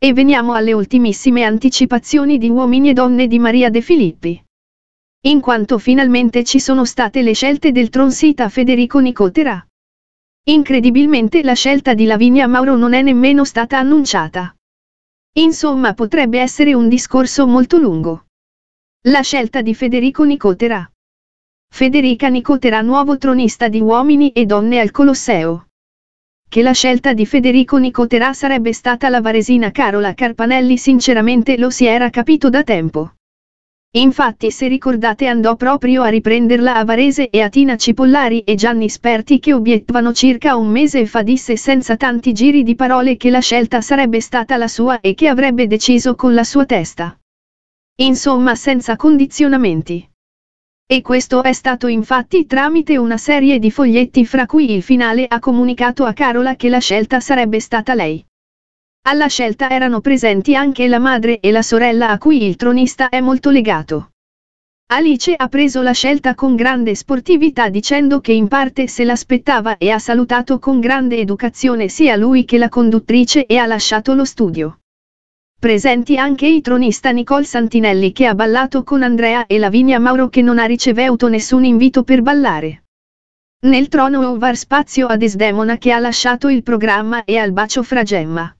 E veniamo alle ultimissime anticipazioni di Uomini e Donne di Maria De Filippi. In quanto finalmente ci sono state le scelte del tronsita Federico Nicotera. Incredibilmente la scelta di Lavinia Mauro non è nemmeno stata annunciata. Insomma potrebbe essere un discorso molto lungo. La scelta di Federico Nicotera. Federica Nicotera nuovo tronista di Uomini e Donne al Colosseo che la scelta di Federico Nicoterà sarebbe stata la varesina Carola Carpanelli sinceramente lo si era capito da tempo. Infatti se ricordate andò proprio a riprenderla a Varese e a Tina Cipollari e Gianni Sperti che obiettavano circa un mese fa disse senza tanti giri di parole che la scelta sarebbe stata la sua e che avrebbe deciso con la sua testa. Insomma senza condizionamenti. E questo è stato infatti tramite una serie di foglietti fra cui il finale ha comunicato a Carola che la scelta sarebbe stata lei. Alla scelta erano presenti anche la madre e la sorella a cui il tronista è molto legato. Alice ha preso la scelta con grande sportività dicendo che in parte se l'aspettava e ha salutato con grande educazione sia lui che la conduttrice e ha lasciato lo studio. Presenti anche i tronista Nicole Santinelli che ha ballato con Andrea e Lavinia Mauro che non ha ricevuto nessun invito per ballare. Nel trono Ovar spazio a Desdemona che ha lasciato il programma e al bacio fra Gemma.